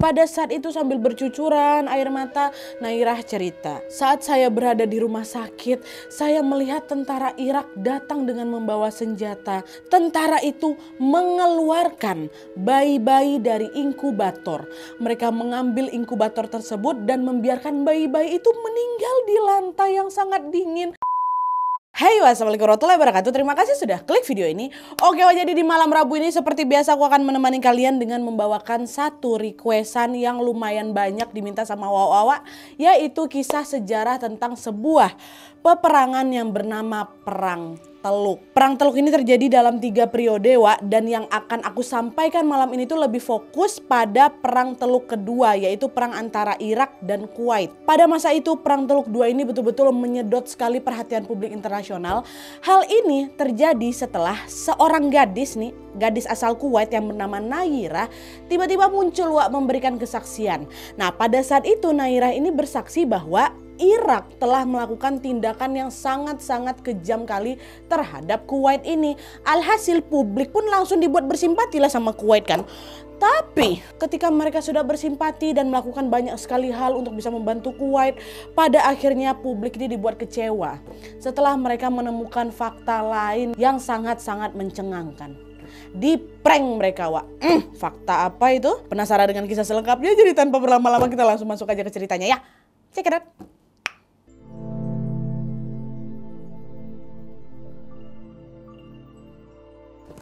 Pada saat itu sambil bercucuran air mata, Nairah cerita. Saat saya berada di rumah sakit, saya melihat tentara Irak datang dengan membawa senjata. Tentara itu mengeluarkan bayi-bayi dari inkubator. Mereka mengambil inkubator tersebut dan membiarkan bayi-bayi itu meninggal di lantai yang sangat dingin Hai, hey, wassalamualaikum warahmatullahi wabarakatuh. Terima kasih sudah klik video ini. Oke, wah, jadi di malam Rabu ini seperti biasa aku akan menemani kalian dengan membawakan satu requestan yang lumayan banyak diminta sama Wawawa, yaitu kisah sejarah tentang sebuah peperangan yang bernama Perang Teluk. Perang Teluk ini terjadi dalam tiga periode, Wak, dan yang akan aku sampaikan malam ini tuh lebih fokus pada Perang Teluk kedua, yaitu perang antara Irak dan Kuwait. Pada masa itu, Perang Teluk dua ini betul-betul menyedot sekali perhatian publik internasional. Hal ini terjadi setelah seorang gadis nih, gadis asal Kuwait yang bernama Naira, tiba-tiba muncul Wak memberikan kesaksian. Nah, pada saat itu Naira ini bersaksi bahwa Irak telah melakukan tindakan yang sangat-sangat kejam kali terhadap Kuwait ini. Alhasil publik pun langsung dibuat bersimpati lah sama Kuwait kan. Tapi ketika mereka sudah bersimpati dan melakukan banyak sekali hal untuk bisa membantu Kuwait, pada akhirnya publik ini dibuat kecewa setelah mereka menemukan fakta lain yang sangat-sangat mencengangkan di prank mereka wa mm, fakta apa itu penasaran dengan kisah selengkapnya jadi tanpa berlama-lama kita langsung masuk aja ke ceritanya ya check it out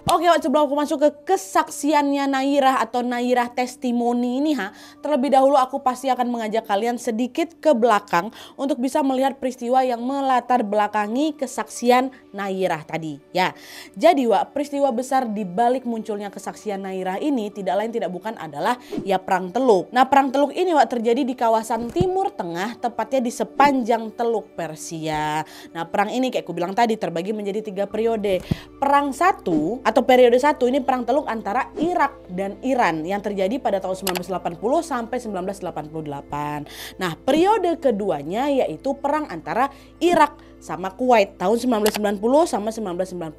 Oke, sebelum aku masuk ke kesaksiannya Nairah atau Nairah testimoni ini ha, terlebih dahulu aku pasti akan mengajak kalian sedikit ke belakang untuk bisa melihat peristiwa yang melatar belakangi kesaksian Nairah tadi ya. Jadi Wak, peristiwa besar di balik munculnya kesaksian Nairah ini tidak lain tidak bukan adalah ya Perang Teluk. Nah, Perang Teluk ini Wak terjadi di kawasan Timur Tengah, tepatnya di sepanjang Teluk Persia. Nah, perang ini kayak aku bilang tadi terbagi menjadi tiga periode. Perang satu atau periode satu ini perang teluk antara Irak dan Iran yang terjadi pada tahun 1980 sampai 1988. Nah, periode keduanya yaitu perang antara Irak sama Kuwait tahun 1990 sama 1991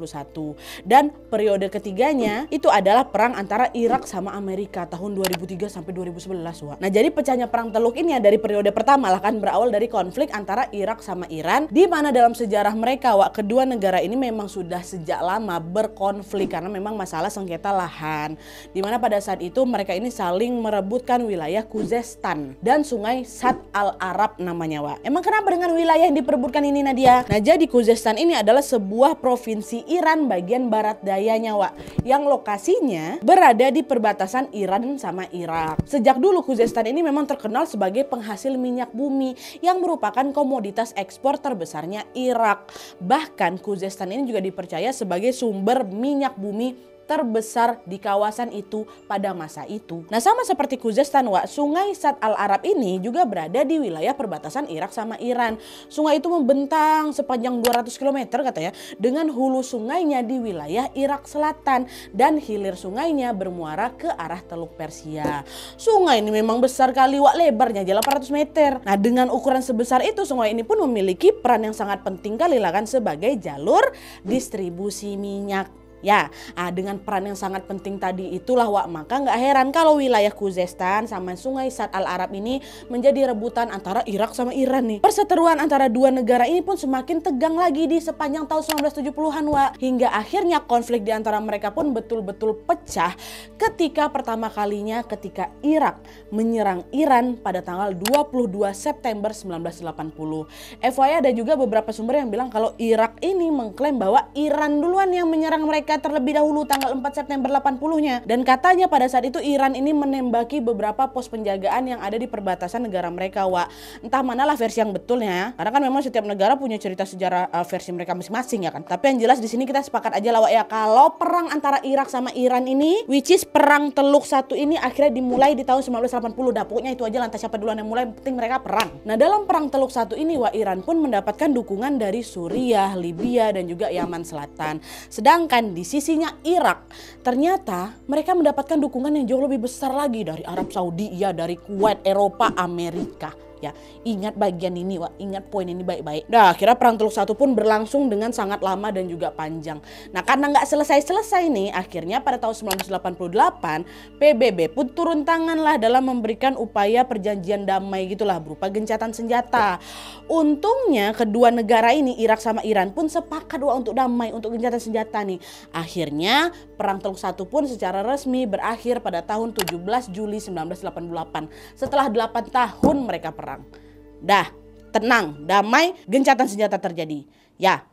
dan periode ketiganya itu adalah perang antara Irak sama Amerika tahun 2003 sampai 2011 Wak. Nah jadi pecahnya perang Teluk ini ya dari periode pertama lah kan berawal dari konflik antara Irak sama Iran di mana dalam sejarah mereka Wak kedua negara ini memang sudah sejak lama berkonflik karena memang masalah sengketa lahan di mana pada saat itu mereka ini saling merebutkan wilayah Kuzestan dan sungai Sat al-Arab namanya Wak. Emang kenapa dengan wilayah yang diperebutkan ini Nadia? Iya. Nah, jadi Khuzestan ini adalah sebuah provinsi Iran bagian barat dayanya, Wak, yang lokasinya berada di perbatasan Iran sama Irak. Sejak dulu Khuzestan ini memang terkenal sebagai penghasil minyak bumi yang merupakan komoditas ekspor terbesarnya Irak. Bahkan Khuzestan ini juga dipercaya sebagai sumber minyak bumi terbesar di kawasan itu pada masa itu. Nah sama seperti Khuzestan Wa, sungai Sat al-Arab ini juga berada di wilayah perbatasan Irak sama Iran. Sungai itu membentang sepanjang 200 km katanya dengan hulu sungainya di wilayah Irak Selatan dan hilir sungainya bermuara ke arah Teluk Persia. Sungai ini memang besar kali wak lebarnya jalan 800 meter. Nah dengan ukuran sebesar itu sungai ini pun memiliki peran yang sangat penting kali lah kan sebagai jalur distribusi minyak. Ya, ah, dengan peran yang sangat penting tadi itulah Wak maka nggak heran kalau wilayah Kuzestan sama Sungai Sat Al Arab ini menjadi rebutan antara Irak sama Iran nih. Perseteruan antara dua negara ini pun semakin tegang lagi di sepanjang tahun 1970-an Wak hingga akhirnya konflik di antara mereka pun betul-betul pecah ketika pertama kalinya ketika Irak menyerang Iran pada tanggal 22 September 1980. FYI ada juga beberapa sumber yang bilang kalau Irak ini mengklaim bahwa Iran duluan yang menyerang mereka mereka terlebih dahulu tanggal 4 September 80-nya. Dan katanya pada saat itu Iran ini menembaki beberapa pos penjagaan yang ada di perbatasan negara mereka, wa Entah manalah versi yang betulnya. Ya. Karena kan memang setiap negara punya cerita sejarah uh, versi mereka masing-masing ya kan. Tapi yang jelas di sini kita sepakat aja lah wa ya kalau perang antara Irak sama Iran ini which is perang Teluk satu ini akhirnya dimulai di tahun 1980. Dah pokoknya itu aja lantas siapa duluan yang mulai yang penting mereka perang. Nah, dalam perang Teluk satu ini wa Iran pun mendapatkan dukungan dari Suriah, Libya dan juga Yaman Selatan. Sedangkan di sisinya Irak, ternyata mereka mendapatkan dukungan yang jauh lebih besar lagi dari Arab Saudi, ya dari Kuwait, Eropa, Amerika ya ingat bagian ini wah ingat poin ini baik-baik nah akhirnya perang teluk satu pun berlangsung dengan sangat lama dan juga panjang nah karena nggak selesai-selesai nih akhirnya pada tahun 1988 PBB pun turun lah dalam memberikan upaya perjanjian damai gitulah berupa gencatan senjata untungnya kedua negara ini Irak sama Iran pun sepakat wah untuk damai untuk gencatan senjata nih akhirnya perang teluk satu pun secara resmi berakhir pada tahun 17 Juli 1988 setelah 8 tahun mereka perang perang. Dah, tenang, damai, gencatan senjata terjadi. Ya.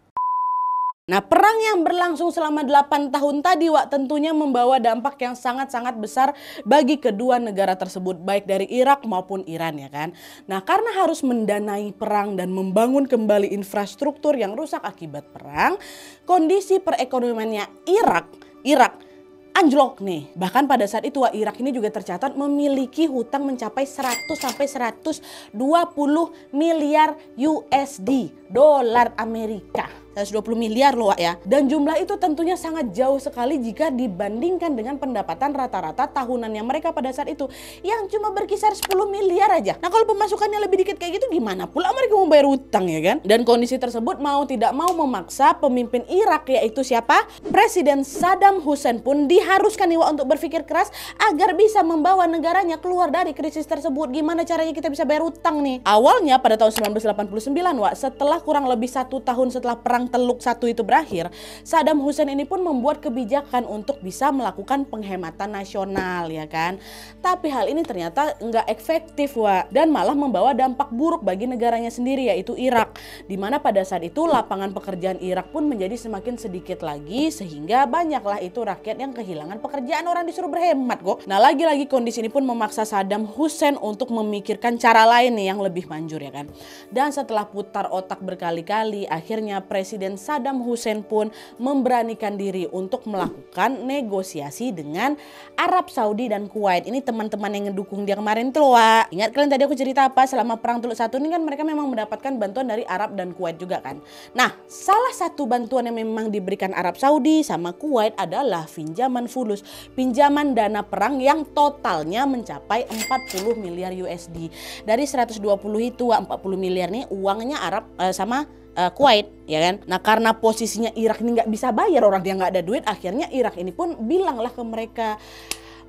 Nah, perang yang berlangsung selama 8 tahun tadi, Wak, tentunya membawa dampak yang sangat-sangat besar bagi kedua negara tersebut, baik dari Irak maupun Iran, ya kan? Nah, karena harus mendanai perang dan membangun kembali infrastruktur yang rusak akibat perang, kondisi perekonomiannya Irak, Irak anjlok nih. Bahkan pada saat itu Irak ini juga tercatat memiliki hutang mencapai 100 sampai 120 miliar USD dolar Amerika. 120 miliar loh ya. Dan jumlah itu tentunya sangat jauh sekali jika dibandingkan dengan pendapatan rata-rata tahunannya mereka pada saat itu yang cuma berkisar 10 miliar aja. Nah kalau pemasukannya lebih dikit kayak gitu gimana pula mereka mau bayar utang ya kan? Dan kondisi tersebut mau tidak mau memaksa pemimpin Irak yaitu siapa? Presiden Saddam Hussein pun diharuskan nih untuk berpikir keras agar bisa membawa negaranya keluar dari krisis tersebut. Gimana caranya kita bisa bayar utang nih? Awalnya pada tahun 1989 Wak, setelah kurang lebih satu tahun setelah perang perang Teluk Satu itu berakhir, Saddam Hussein ini pun membuat kebijakan untuk bisa melakukan penghematan nasional ya kan. Tapi hal ini ternyata nggak efektif wa dan malah membawa dampak buruk bagi negaranya sendiri yaitu Irak. Dimana pada saat itu lapangan pekerjaan Irak pun menjadi semakin sedikit lagi sehingga banyaklah itu rakyat yang kehilangan pekerjaan orang disuruh berhemat kok. Nah lagi-lagi kondisi ini pun memaksa Saddam Hussein untuk memikirkan cara lain nih yang lebih manjur ya kan. Dan setelah putar otak berkali-kali akhirnya presiden Presiden Saddam Hussein pun memberanikan diri untuk melakukan negosiasi dengan Arab Saudi dan Kuwait. Ini teman-teman yang ngedukung dia kemarin tuh, Wak. Ingat kalian tadi aku cerita apa? Selama Perang Teluk Satu ini kan mereka memang mendapatkan bantuan dari Arab dan Kuwait juga kan. Nah, salah satu bantuan yang memang diberikan Arab Saudi sama Kuwait adalah pinjaman fulus, pinjaman dana perang yang totalnya mencapai 40 miliar USD. Dari 120 itu 40 miliar nih uangnya Arab eh, sama uh, Kuwait ya kan. Nah karena posisinya Irak ini nggak bisa bayar orang dia nggak ada duit, akhirnya Irak ini pun bilanglah ke mereka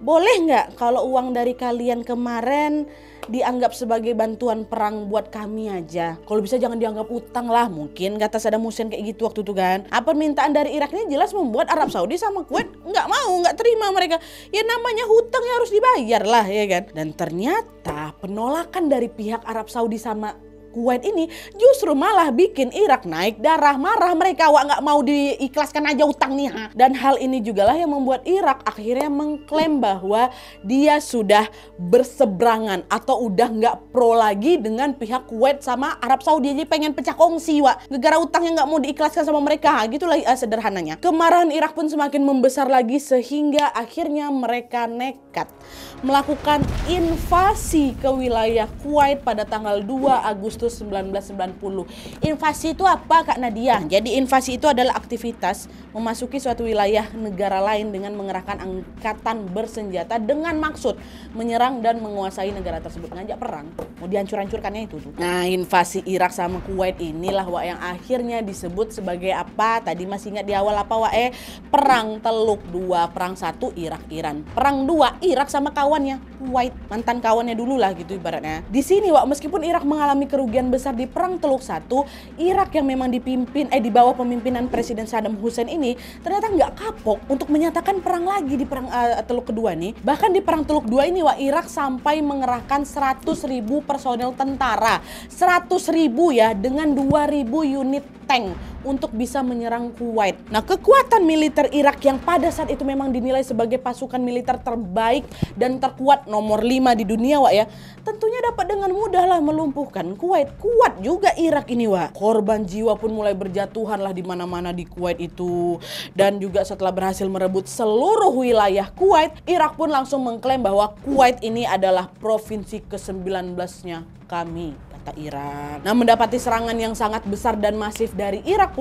boleh nggak kalau uang dari kalian kemarin dianggap sebagai bantuan perang buat kami aja. Kalau bisa jangan dianggap utang lah mungkin kata Saddam Hussein kayak gitu waktu itu kan. Apa permintaan dari Irak ini jelas membuat Arab Saudi sama Kuwait nggak mau nggak terima mereka. Ya namanya hutang ya harus dibayar lah ya kan. Dan ternyata penolakan dari pihak Arab Saudi sama Kuwait ini justru malah bikin Irak naik darah marah mereka wah nggak mau diikhlaskan aja utang nih ha. dan hal ini juga lah yang membuat Irak akhirnya mengklaim bahwa dia sudah berseberangan atau udah nggak pro lagi dengan pihak Kuwait sama Arab Saudi aja pengen pecah kongsi wa negara utang yang nggak mau diikhlaskan sama mereka gitu lah uh, eh, sederhananya kemarahan Irak pun semakin membesar lagi sehingga akhirnya mereka nekat melakukan invasi ke wilayah Kuwait pada tanggal 2 Agustus itu 1990. Invasi itu apa Kak Nadia? Jadi invasi itu adalah aktivitas memasuki suatu wilayah negara lain dengan mengerahkan angkatan bersenjata dengan maksud menyerang dan menguasai negara tersebut. Ngajak perang, mau dihancur-hancurkannya itu tuh. Nah, invasi Irak sama Kuwait inilah Wak yang akhirnya disebut sebagai apa? Tadi masih ingat di awal apa Wak? Eh, perang Teluk dua, perang satu Irak Iran, perang dua Irak sama kawannya Kuwait, mantan kawannya dulu lah gitu ibaratnya. Di sini Wak meskipun Irak mengalami kerugian sebagian besar di Perang Teluk Satu, Irak yang memang dipimpin eh di bawah pemimpinan Presiden Saddam Hussein ini ternyata nggak kapok untuk menyatakan perang lagi di Perang uh, Teluk kedua nih. Bahkan di Perang Teluk dua ini wah Irak sampai mengerahkan 100 ribu personel tentara, 100 ribu ya dengan 2 ribu unit tank untuk bisa menyerang Kuwait. Nah, kekuatan militer Irak yang pada saat itu memang dinilai sebagai pasukan militer terbaik dan terkuat nomor 5 di dunia, Wak ya. Tentunya dapat dengan mudah lah melumpuhkan Kuwait. Kuat juga Irak ini, Wak. Korban jiwa pun mulai berjatuhan lah di mana-mana di Kuwait itu. Dan juga setelah berhasil merebut seluruh wilayah Kuwait, Irak pun langsung mengklaim bahwa Kuwait ini adalah provinsi ke-19-nya kami kata Irak. Nah, mendapati serangan yang sangat besar dan masif dari Irak,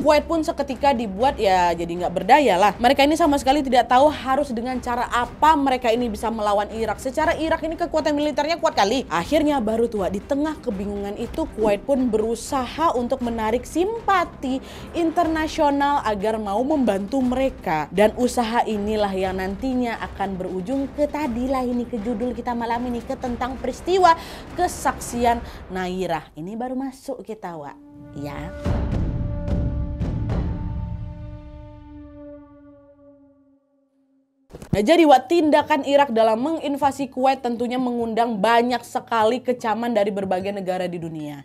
Kuwait pun seketika dibuat ya jadi nggak berdaya lah. Mereka ini sama sekali tidak tahu harus dengan cara apa mereka ini bisa melawan Irak. Secara Irak ini kekuatan militernya kuat kali. Akhirnya baru tua di tengah kebingungan itu Kuwait pun berusaha untuk menarik simpati internasional agar mau membantu mereka. Dan usaha inilah yang nantinya akan berujung ke tadilah ini ke judul kita malam ini ke tentang peristiwa kesaksian Nairah. Ini baru masuk kita, Wak. Ya. Nah, jadi Wak, tindakan Irak dalam menginvasi Kuwait tentunya mengundang banyak sekali kecaman dari berbagai negara di dunia.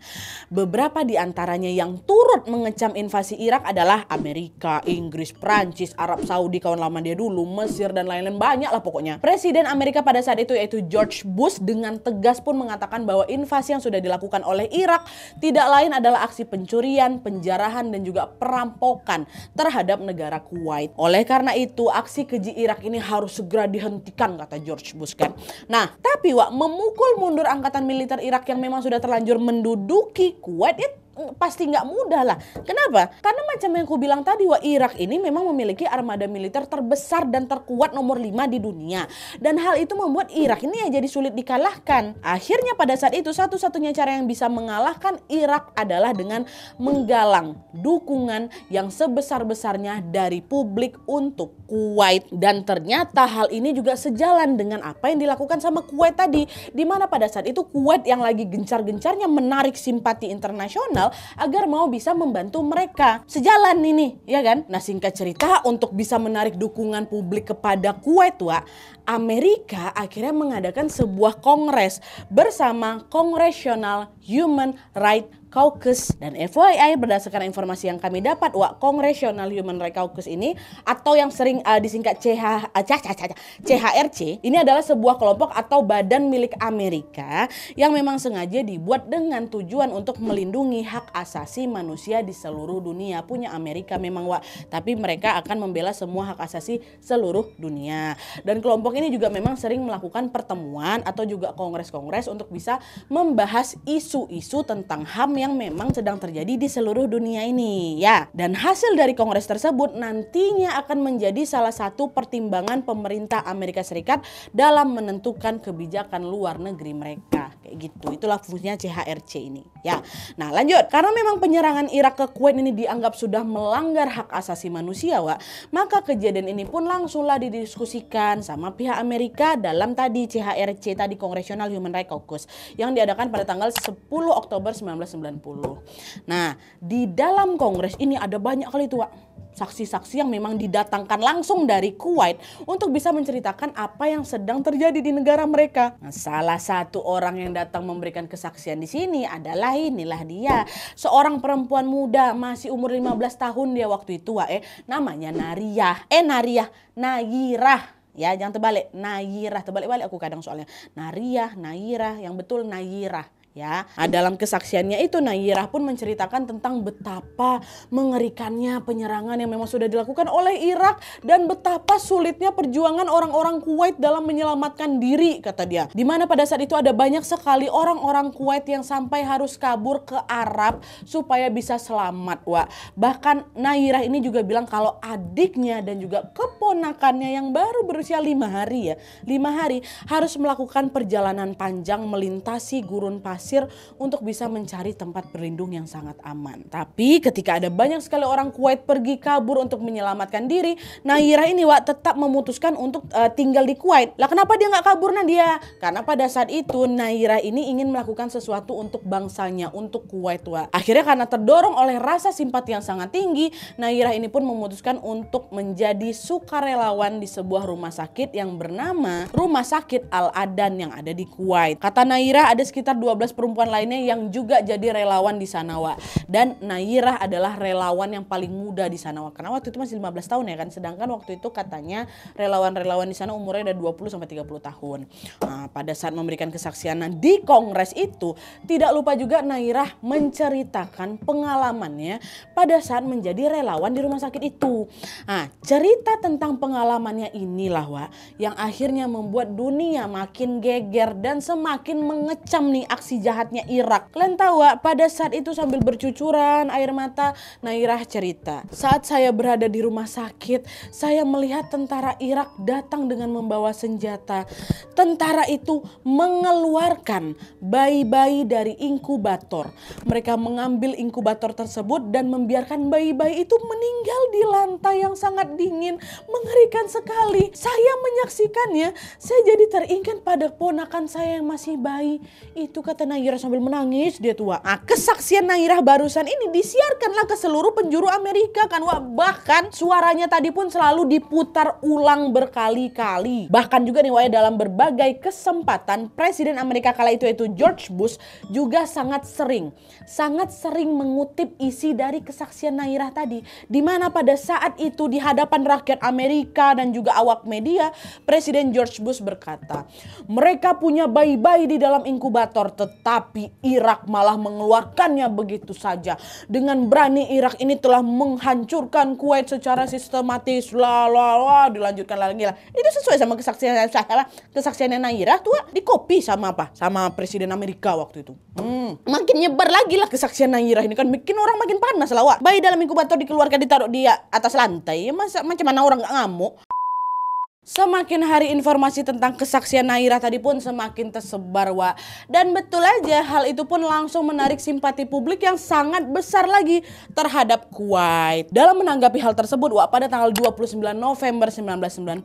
Beberapa di antaranya yang turut mengecam invasi Irak adalah Amerika, Inggris, Prancis, Arab Saudi, kawan lama dia dulu, Mesir, dan lain-lain. Banyak lah pokoknya. Presiden Amerika pada saat itu yaitu George Bush dengan tegas pun mengatakan bahwa invasi yang sudah dilakukan oleh Irak tidak lain adalah aksi pencurian, penjarahan, dan juga perampokan terhadap negara Kuwait. Oleh karena itu, aksi keji Irak ini harus harus segera dihentikan kata George Bush kan. Nah, tapi Wak memukul mundur angkatan militer Irak yang memang sudah terlanjur menduduki Kuwait itu pasti nggak mudah lah. Kenapa? Karena macam yang aku bilang tadi, wah Irak ini memang memiliki armada militer terbesar dan terkuat nomor 5 di dunia. Dan hal itu membuat Irak ini ya jadi sulit dikalahkan. Akhirnya pada saat itu satu-satunya cara yang bisa mengalahkan Irak adalah dengan menggalang dukungan yang sebesar-besarnya dari publik untuk Kuwait. Dan ternyata hal ini juga sejalan dengan apa yang dilakukan sama Kuwait tadi. Dimana pada saat itu Kuwait yang lagi gencar-gencarnya menarik simpati internasional agar mau bisa membantu mereka sejalan ini ya kan nah singkat cerita untuk bisa menarik dukungan publik kepada kue tua Amerika akhirnya mengadakan sebuah kongres bersama Congressional Human Rights Caucus dan FYI berdasarkan informasi yang kami dapat Wak Congressional Human Rights Caucus ini atau yang sering uh, disingkat CH, uh, CHRC ini adalah sebuah kelompok atau badan milik Amerika yang memang sengaja dibuat dengan tujuan untuk melindungi hak asasi manusia di seluruh dunia punya Amerika memang Wak tapi mereka akan membela semua hak asasi seluruh dunia dan kelompok ini juga memang sering melakukan pertemuan atau juga kongres-kongres untuk bisa membahas isu-isu tentang HAM yang memang sedang terjadi di seluruh dunia ini ya. Dan hasil dari kongres tersebut nantinya akan menjadi salah satu pertimbangan pemerintah Amerika Serikat dalam menentukan kebijakan luar negeri mereka. Kayak gitu. Itulah fungsinya CHRC ini ya. Nah, lanjut. Karena memang penyerangan Irak ke Kuwait ini dianggap sudah melanggar hak asasi manusia, Wak, maka kejadian ini pun langsunglah didiskusikan sama pihak Amerika dalam tadi CHRC tadi Kongresional Human Rights Caucus yang diadakan pada tanggal 10 Oktober 1990 90. Nah, di dalam kongres ini ada banyak kali tua saksi-saksi yang memang didatangkan langsung dari Kuwait untuk bisa menceritakan apa yang sedang terjadi di negara mereka. Nah, salah satu orang yang datang memberikan kesaksian di sini adalah inilah dia, seorang perempuan muda masih umur 15 tahun dia waktu itu, eh namanya Nariah, Eh Nariah, Nayirah ya jangan terbalik Nayirah terbalik-balik aku kadang soalnya Nariah, Nayirah yang betul Nayirah ya. Nah, dalam kesaksiannya itu Nayirah pun menceritakan tentang betapa mengerikannya penyerangan yang memang sudah dilakukan oleh Irak dan betapa sulitnya perjuangan orang-orang Kuwait dalam menyelamatkan diri kata dia. Dimana pada saat itu ada banyak sekali orang-orang Kuwait yang sampai harus kabur ke Arab supaya bisa selamat, Wak. Bahkan Nayirah ini juga bilang kalau adiknya dan juga keponakannya yang baru berusia lima hari ya, lima hari harus melakukan perjalanan panjang melintasi gurun pasir pasir untuk bisa mencari tempat berlindung yang sangat aman. Tapi ketika ada banyak sekali orang Kuwait pergi kabur untuk menyelamatkan diri, Nahira ini Wak tetap memutuskan untuk uh, tinggal di Kuwait. Lah kenapa dia nggak kabur dia? Karena pada saat itu Nahira ini ingin melakukan sesuatu untuk bangsanya, untuk Kuwait Wak. Akhirnya karena terdorong oleh rasa simpati yang sangat tinggi, Nahira ini pun memutuskan untuk menjadi sukarelawan di sebuah rumah sakit yang bernama Rumah Sakit Al Adan yang ada di Kuwait. Kata Naira ada sekitar 12 perempuan lainnya yang juga jadi relawan di sana, Wa. Dan Nairah adalah relawan yang paling muda di sana, Wa. Karena waktu itu masih 15 tahun ya kan. Sedangkan waktu itu katanya relawan-relawan di sana umurnya ada 20 sampai 30 tahun. Nah, pada saat memberikan kesaksian di kongres itu, tidak lupa juga Nairah menceritakan pengalamannya pada saat menjadi relawan di rumah sakit itu. Nah, cerita tentang pengalamannya inilah, Wa, yang akhirnya membuat dunia makin geger dan semakin mengecam nih aksi jahatnya Irak. Kalian tahu gak, pada saat itu sambil bercucuran air mata, Nairah cerita. Saat saya berada di rumah sakit, saya melihat tentara Irak datang dengan membawa senjata. Tentara itu mengeluarkan bayi-bayi dari inkubator. Mereka mengambil inkubator tersebut dan membiarkan bayi-bayi itu meninggal di lantai yang sangat dingin. Mengerikan sekali. Saya menyaksikannya, saya jadi teringat pada ponakan saya yang masih bayi. Itu kata Naira sambil menangis dia tua. Nah, kesaksian Naira barusan ini disiarkanlah ke seluruh penjuru Amerika kan Wak. Bahkan suaranya tadi pun selalu diputar ulang berkali-kali. Bahkan juga nih Wak ya, dalam berbagai kesempatan Presiden Amerika kala itu yaitu George Bush juga sangat sering. Sangat sering mengutip isi dari kesaksian Naira tadi. Dimana pada saat itu di hadapan rakyat Amerika dan juga awak media Presiden George Bush berkata mereka punya bayi-bayi di dalam inkubator tapi Irak malah mengeluarkannya begitu saja. Dengan berani Irak ini telah menghancurkan Kuwait secara sistematis. La la dilanjutkan lagi lah. Itu sesuai sama kesaksian saya kesaksiannya Naira tua dikopi sama apa? Sama presiden Amerika waktu itu. Hmm. Makin nyebar lagi lah kesaksian Naira ini kan bikin orang makin panas lah. Wak. Bayi dalam inkubator dikeluarkan ditaruh dia atas lantai. masa macam mana orang nggak ngamuk? Semakin hari informasi tentang kesaksian Naira tadi pun semakin tersebar, Wa. Dan betul aja hal itu pun langsung menarik simpati publik yang sangat besar lagi terhadap Kuwait. Dalam menanggapi hal tersebut, Wa, pada tanggal 29 November 1990,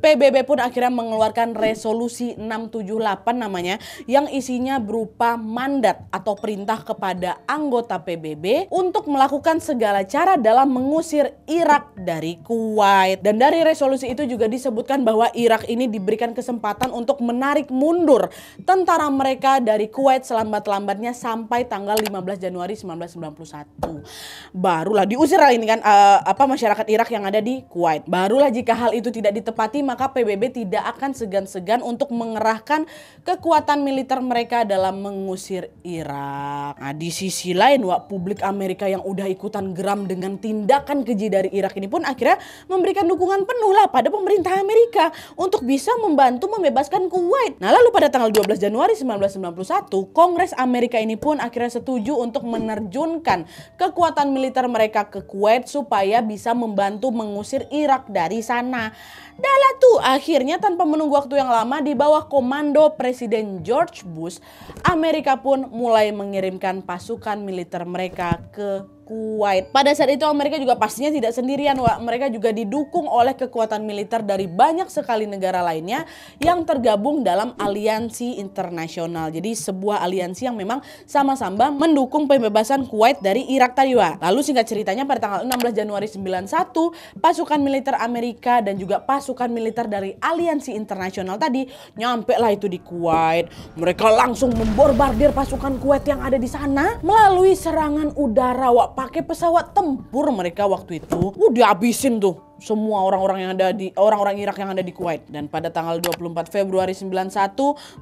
PBB pun akhirnya mengeluarkan resolusi 678 namanya yang isinya berupa mandat atau perintah kepada anggota PBB untuk melakukan segala cara dalam mengusir Irak dari Kuwait. Dan dari resolusi itu juga disebut disebutkan bahwa Irak ini diberikan kesempatan untuk menarik mundur tentara mereka dari Kuwait selambat-lambatnya sampai tanggal 15 Januari 1991. Barulah diusir ini kan uh, apa masyarakat Irak yang ada di Kuwait. Barulah jika hal itu tidak ditepati maka PBB tidak akan segan-segan untuk mengerahkan kekuatan militer mereka dalam mengusir Irak. Nah, di sisi lain wak publik Amerika yang udah ikutan geram dengan tindakan keji dari Irak ini pun akhirnya memberikan dukungan penuh lah pada pemerintah pemerintah Amerika untuk bisa membantu membebaskan Kuwait. Nah lalu pada tanggal 12 Januari 1991, Kongres Amerika ini pun akhirnya setuju untuk menerjunkan kekuatan militer mereka ke Kuwait supaya bisa membantu mengusir Irak dari sana. Dalam tuh akhirnya tanpa menunggu waktu yang lama di bawah komando Presiden George Bush, Amerika pun mulai mengirimkan pasukan militer mereka ke Kuwait. Pada saat itu Amerika juga pastinya tidak sendirian, Wak. Mereka juga didukung oleh kekuatan militer dari banyak sekali negara lainnya yang tergabung dalam aliansi internasional. Jadi sebuah aliansi yang memang sama-sama mendukung pembebasan Kuwait dari Irak tadi, Wak. Lalu singkat ceritanya pada tanggal 16 Januari 91, pasukan militer Amerika dan juga pasukan militer dari aliansi internasional tadi nyampe lah itu di Kuwait. Mereka langsung memborbardir pasukan Kuwait yang ada di sana melalui serangan udara, Wak pakai pesawat tempur mereka waktu itu. Udah habisin tuh semua orang-orang yang ada di orang-orang Irak yang ada di Kuwait dan pada tanggal 24 Februari 91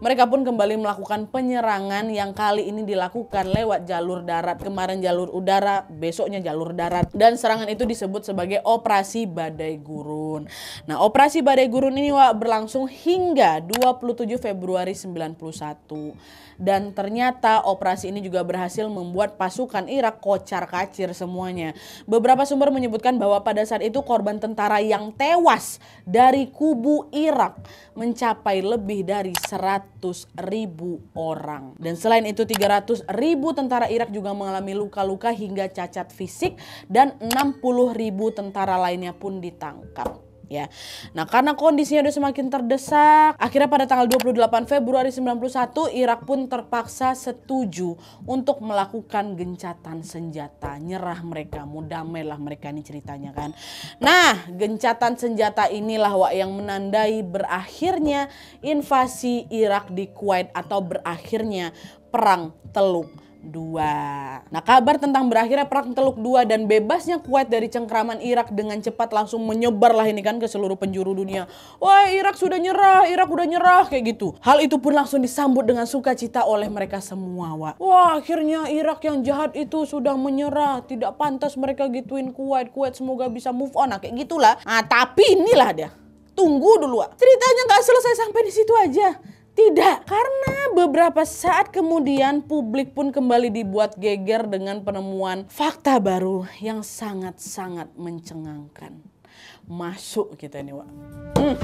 mereka pun kembali melakukan penyerangan yang kali ini dilakukan lewat jalur darat kemarin jalur udara besoknya jalur darat dan serangan itu disebut sebagai operasi Badai Gurun. Nah, operasi Badai Gurun ini Wak, berlangsung hingga 27 Februari 91 dan ternyata operasi ini juga berhasil membuat pasukan Irak kocar-kacir semuanya. Beberapa sumber menyebutkan bahwa pada saat itu korban tentara yang tewas dari kubu Irak mencapai lebih dari 100 ribu orang. Dan selain itu 300 ribu tentara Irak juga mengalami luka-luka hingga cacat fisik dan 60 ribu tentara lainnya pun ditangkap ya. Nah, karena kondisinya udah semakin terdesak, akhirnya pada tanggal 28 Februari 91 Irak pun terpaksa setuju untuk melakukan gencatan senjata. Nyerah mereka, mau melah mereka ini ceritanya kan. Nah, gencatan senjata inilah Wak yang menandai berakhirnya invasi Irak di Kuwait atau berakhirnya perang Teluk dua. Nah, kabar tentang berakhirnya Perang Teluk dua dan bebasnya Kuwait dari cengkraman Irak dengan cepat langsung menyebar lah ini kan ke seluruh penjuru dunia. Wah, Irak sudah nyerah, Irak udah nyerah kayak gitu. Hal itu pun langsung disambut dengan sukacita oleh mereka semua, Wak. Wah, akhirnya Irak yang jahat itu sudah menyerah. Tidak pantas mereka gituin Kuwait. Kuwait semoga bisa move on. Nah, kayak gitulah. ah tapi inilah dia. Tunggu dulu, Wak. Ceritanya nggak selesai sampai di situ aja tidak, karena beberapa saat kemudian publik pun kembali dibuat geger dengan penemuan fakta baru yang sangat-sangat mencengangkan. Masuk kita ini, Wak. Hmm.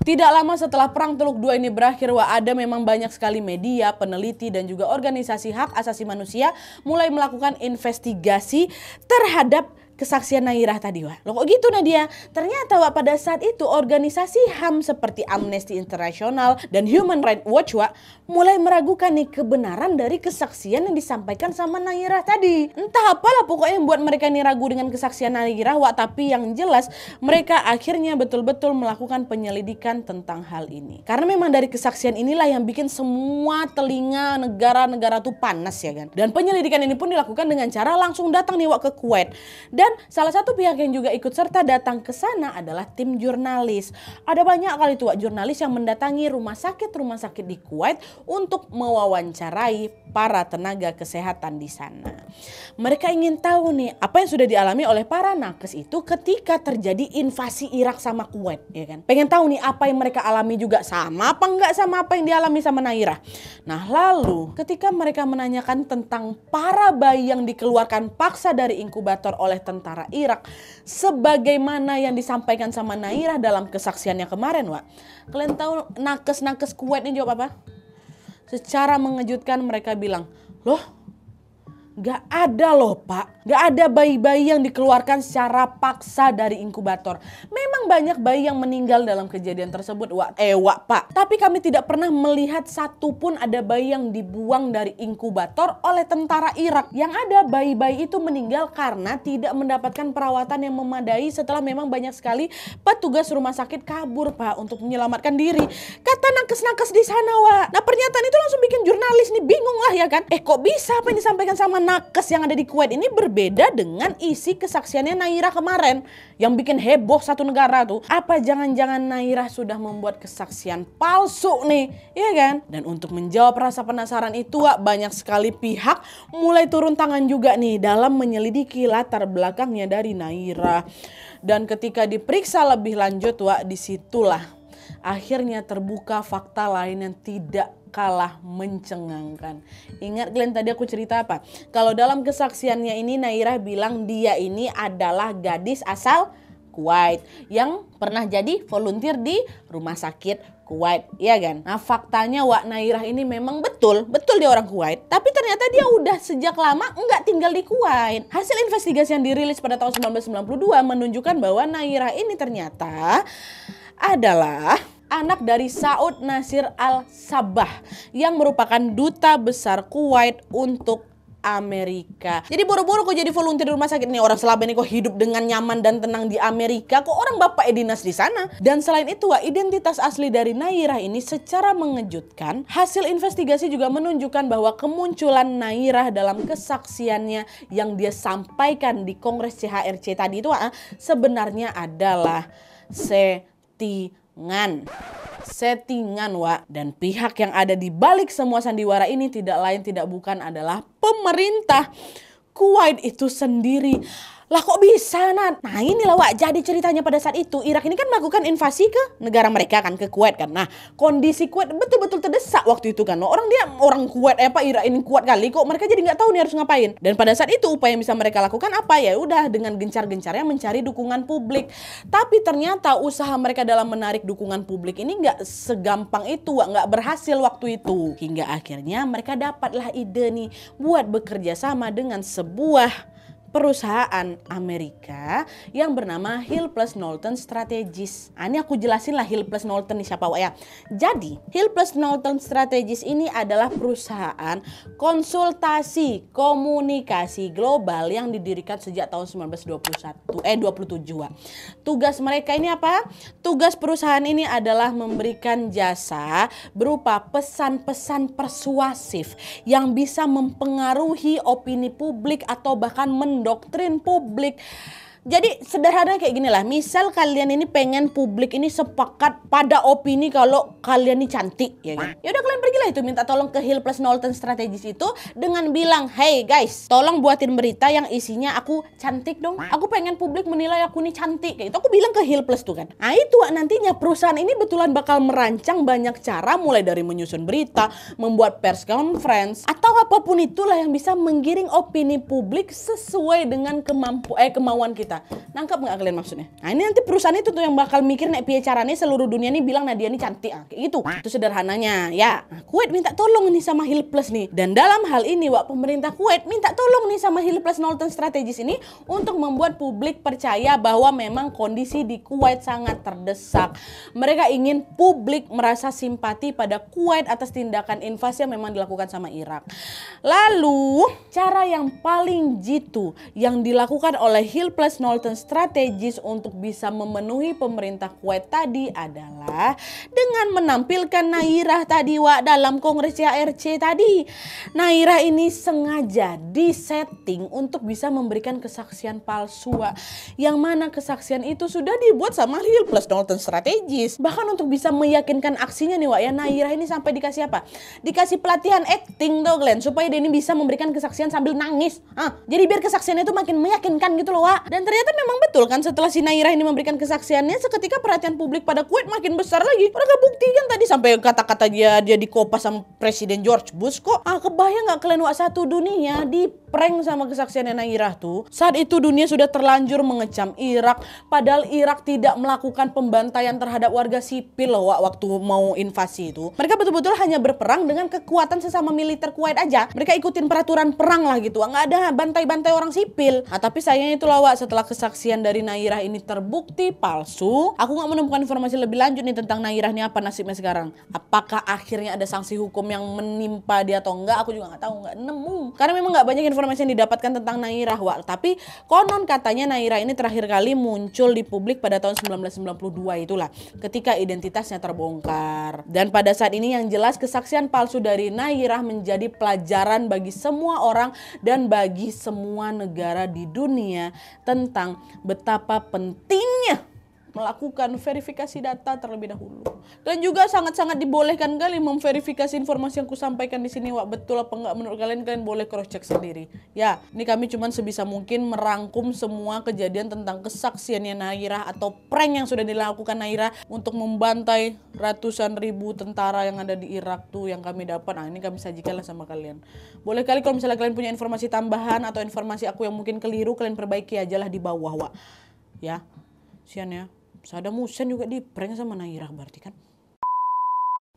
Tidak lama setelah Perang Teluk II ini berakhir, wah ada memang banyak sekali media, peneliti, dan juga organisasi hak asasi manusia mulai melakukan investigasi terhadap kesaksian Nairah tadi Wak. Loh kok gitu Nadia ternyata Wak pada saat itu organisasi HAM seperti Amnesty International dan Human Rights Watch Wak mulai meragukan nih kebenaran dari kesaksian yang disampaikan sama Nairah tadi entah apalah pokoknya yang buat mereka nih ragu dengan kesaksian Nairah Wak tapi yang jelas mereka akhirnya betul-betul melakukan penyelidikan tentang hal ini karena memang dari kesaksian inilah yang bikin semua telinga negara-negara tuh panas ya kan dan penyelidikan ini pun dilakukan dengan cara langsung datang nih wak ke Kuwait dan dan salah satu pihak yang juga ikut serta datang ke sana adalah tim jurnalis. Ada banyak kali tua jurnalis yang mendatangi rumah sakit-rumah sakit di Kuwait untuk mewawancarai para tenaga kesehatan di sana. Mereka ingin tahu nih apa yang sudah dialami oleh para nakes itu ketika terjadi invasi Irak sama Kuwait, ya kan? Pengen tahu nih apa yang mereka alami juga sama apa enggak sama apa yang dialami sama Naira. Nah, lalu ketika mereka menanyakan tentang para bayi yang dikeluarkan paksa dari inkubator oleh tentara tentara Irak sebagaimana yang disampaikan sama Nairah dalam kesaksiannya kemarin, Wak. Kalian tahu nakes-nakes Kuwait ini jawab apa? Secara mengejutkan mereka bilang, "Loh, Gak ada loh pak, gak ada bayi-bayi yang dikeluarkan secara paksa dari inkubator. Memang banyak bayi yang meninggal dalam kejadian tersebut, wah ewak eh, pak. Tapi kami tidak pernah melihat satupun ada bayi yang dibuang dari inkubator oleh tentara Irak. Yang ada bayi-bayi itu meninggal karena tidak mendapatkan perawatan yang memadai setelah memang banyak sekali petugas rumah sakit kabur pak untuk menyelamatkan diri. Kata nakes-nakes di sana wak. Nah pernyataan itu langsung bikin jurnalis nih bingung lah ya kan. Eh kok bisa apa yang disampaikan sama nakes yang ada di Kuwait ini berbeda dengan isi kesaksiannya Naira kemarin yang bikin heboh satu negara tuh. Apa jangan-jangan Naira sudah membuat kesaksian palsu nih, iya kan? Dan untuk menjawab rasa penasaran itu, wak, banyak sekali pihak mulai turun tangan juga nih dalam menyelidiki latar belakangnya dari Naira. Dan ketika diperiksa lebih lanjut, wak, disitulah akhirnya terbuka fakta lain yang tidak kalah mencengangkan. Ingat kalian tadi aku cerita apa? Kalau dalam kesaksiannya ini Nairah bilang dia ini adalah gadis asal Kuwait yang pernah jadi volunteer di rumah sakit Kuwait, ya kan? Nah faktanya Wak Nairah ini memang betul, betul dia orang Kuwait. Tapi ternyata dia udah sejak lama nggak tinggal di Kuwait. Hasil investigasi yang dirilis pada tahun 1992 menunjukkan bahwa Nairah ini ternyata adalah anak dari Saud Nasir Al-Sabah yang merupakan duta besar Kuwait untuk Amerika. Jadi buru-buru kok jadi volunteer di rumah sakit ini orang selama ini kok hidup dengan nyaman dan tenang di Amerika kok orang bapak Edinas di sana. Dan selain itu identitas asli dari Naira ini secara mengejutkan hasil investigasi juga menunjukkan bahwa kemunculan Naira dalam kesaksiannya yang dia sampaikan di Kongres CHRC tadi itu wah, sebenarnya adalah seti settingan. settingan wa dan pihak yang ada di balik semua sandiwara ini tidak lain tidak bukan adalah pemerintah Kuwait itu sendiri lah kok bisa Nat? Nah inilah Wak, jadi ceritanya pada saat itu Irak ini kan melakukan invasi ke negara mereka kan, ke Kuwait kan. Nah kondisi Kuwait betul-betul terdesak waktu itu kan. orang dia, orang Kuwait eh, apa Irak ini kuat kali kok mereka jadi nggak tahu nih harus ngapain. Dan pada saat itu upaya yang bisa mereka lakukan apa ya udah dengan gencar-gencarnya mencari dukungan publik. Tapi ternyata usaha mereka dalam menarik dukungan publik ini nggak segampang itu Wak, nggak berhasil waktu itu. Hingga akhirnya mereka dapatlah ide nih buat bekerja sama dengan sebuah perusahaan Amerika yang bernama Hill plus Knowlton Strategies. Nah, ini aku jelasin lah Hill plus Knowlton ini siapa ya. Jadi Hill plus Knowlton Strategies ini adalah perusahaan konsultasi komunikasi global yang didirikan sejak tahun 1921 eh 27. Tugas mereka ini apa? Tugas perusahaan ini adalah memberikan jasa berupa pesan-pesan persuasif yang bisa mempengaruhi opini publik atau bahkan men mendoktrin publik jadi sederhana kayak gini lah. Misal kalian ini pengen publik ini sepakat pada opini kalau kalian ini cantik ya kan. udah kalian pergilah itu minta tolong ke Hill plus Nolten strategis itu dengan bilang, "Hey guys, tolong buatin berita yang isinya aku cantik dong. Aku pengen publik menilai aku ini cantik." Kayak itu aku bilang ke Hill plus tuh kan. Nah, itu nantinya perusahaan ini betulan bakal merancang banyak cara mulai dari menyusun berita, membuat pers conference atau apapun itulah yang bisa menggiring opini publik sesuai dengan kemampu eh kemauan kita kita. Nangkap nggak kalian maksudnya? Nah ini nanti perusahaan itu tuh yang bakal mikir nek pie caranya seluruh dunia nih bilang Nadia ini cantik. Ah, kayak gitu. Itu sederhananya ya. Kuwait minta tolong nih sama Hill Plus nih. Dan dalam hal ini wak pemerintah Kuwait minta tolong nih sama Hill Plus Nolton Strategis ini untuk membuat publik percaya bahwa memang kondisi di Kuwait sangat terdesak. Mereka ingin publik merasa simpati pada Kuwait atas tindakan invasi yang memang dilakukan sama Irak. Lalu cara yang paling jitu yang dilakukan oleh Hill Plus Northern strategis untuk bisa memenuhi pemerintah Kuwait tadi adalah dengan menampilkan Nairah tadi wa dalam Kongres YRC tadi. Nairah ini sengaja disetting untuk bisa memberikan kesaksian palsu wa Yang mana kesaksian itu sudah dibuat sama Hill plus Northern strategis. Bahkan untuk bisa meyakinkan aksinya nih wa ya Nairah ini sampai dikasih apa? Dikasih pelatihan acting tuh Glenn supaya dia ini bisa memberikan kesaksian sambil nangis. Ah, jadi biar kesaksiannya itu makin meyakinkan gitu loh Wak. Dan ternyata memang betul kan setelah si Naira ini memberikan kesaksiannya seketika perhatian publik pada Kuwait makin besar lagi. Mereka buktikan tadi sampai kata-kata dia dia dikopas sama Presiden George Bush kok. Ah kebayang nggak kalian wak satu dunia di prank sama kesaksiannya Naira tuh. Saat itu dunia sudah terlanjur mengecam Irak padahal Irak tidak melakukan pembantaian terhadap warga sipil loh wak, waktu mau invasi itu. Mereka betul-betul hanya berperang dengan kekuatan sesama militer Kuwait aja. Mereka ikutin peraturan perang lah gitu. Nggak ada bantai-bantai orang sipil. Nah, tapi sayangnya itu lawak setelah setelah kesaksian dari Nairah ini terbukti palsu, aku nggak menemukan informasi lebih lanjut nih tentang Nairah ini apa nasibnya sekarang. Apakah akhirnya ada sanksi hukum yang menimpa dia atau enggak? Aku juga nggak tahu, nggak nemu. Karena memang nggak banyak informasi yang didapatkan tentang Nairah, Wak. Tapi konon katanya Nairah ini terakhir kali muncul di publik pada tahun 1992 itulah, ketika identitasnya terbongkar. Dan pada saat ini yang jelas kesaksian palsu dari Nairah menjadi pelajaran bagi semua orang dan bagi semua negara di dunia tentang tentang betapa pentingnya melakukan verifikasi data terlebih dahulu. Dan juga sangat-sangat dibolehkan kali memverifikasi informasi yang kusampaikan di sini, wah betul apa enggak menurut kalian, kalian boleh cross check sendiri. Ya, ini kami cuma sebisa mungkin merangkum semua kejadian tentang kesaksiannya Naira atau prank yang sudah dilakukan Naira untuk membantai ratusan ribu tentara yang ada di Irak tuh yang kami dapat. Nah, ini kami sajikan lah sama kalian. Boleh kali kalau misalnya kalian punya informasi tambahan atau informasi aku yang mungkin keliru, kalian perbaiki aja lah di bawah, Wak. Ya. Sian ya. Sadam Hussein juga di prank sama Nairah berarti kan.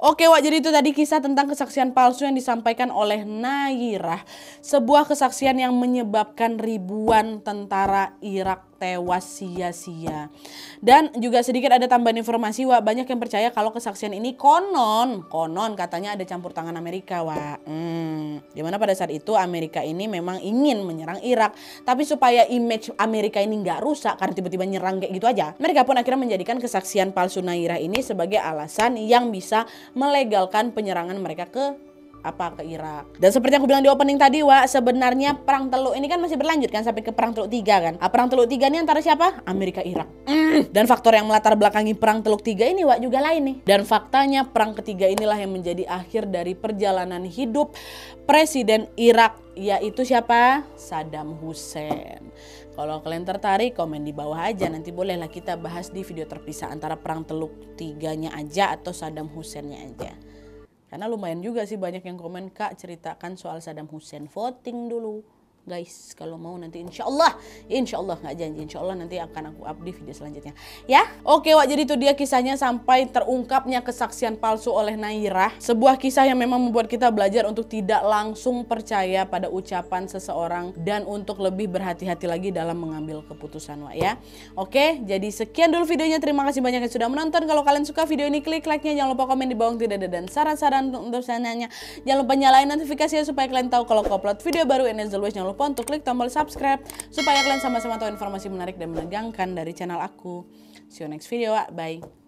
Oke Wak, jadi itu tadi kisah tentang kesaksian palsu yang disampaikan oleh Nairah. Sebuah kesaksian yang menyebabkan ribuan tentara Irak tewas sia-sia. Dan juga sedikit ada tambahan informasi, Wak. Banyak yang percaya kalau kesaksian ini konon, konon katanya ada campur tangan Amerika, Wak. Hmm. Dimana pada saat itu Amerika ini memang ingin menyerang Irak. Tapi supaya image Amerika ini nggak rusak karena tiba-tiba nyerang kayak gitu aja. Mereka pun akhirnya menjadikan kesaksian palsu Naira ini sebagai alasan yang bisa melegalkan penyerangan mereka ke apa ke Irak. Dan seperti yang aku bilang di opening tadi, Wa, sebenarnya perang Teluk ini kan masih berlanjut kan sampai ke perang Teluk 3 kan. Ah, perang Teluk 3 ini antara siapa? Amerika Irak. Mm. Dan faktor yang melatar belakangi perang Teluk 3 ini Wa juga lain nih. Dan faktanya perang ketiga inilah yang menjadi akhir dari perjalanan hidup presiden Irak yaitu siapa? Saddam Hussein. Kalau kalian tertarik komen di bawah aja nanti bolehlah kita bahas di video terpisah antara perang Teluk 3-nya aja atau Saddam Hussein-nya aja. Karena lumayan juga sih banyak yang komen, Kak ceritakan soal Saddam Hussein voting dulu guys kalau mau nanti insya Allah insya Allah nggak janji insya Allah nanti akan aku update video selanjutnya ya oke Wak jadi itu dia kisahnya sampai terungkapnya kesaksian palsu oleh Naira sebuah kisah yang memang membuat kita belajar untuk tidak langsung percaya pada ucapan seseorang dan untuk lebih berhati-hati lagi dalam mengambil keputusan Wak ya oke jadi sekian dulu videonya terima kasih banyak yang sudah menonton kalau kalian suka video ini klik like-nya jangan lupa komen di bawah tidak ada dan saran-saran untuk sananya jangan lupa nyalain notifikasinya supaya kalian tahu kalau aku upload video baru and as always jangan lupa lupa untuk klik tombol subscribe supaya kalian sama-sama tahu informasi menarik dan menegangkan dari channel aku. See you next video, bye.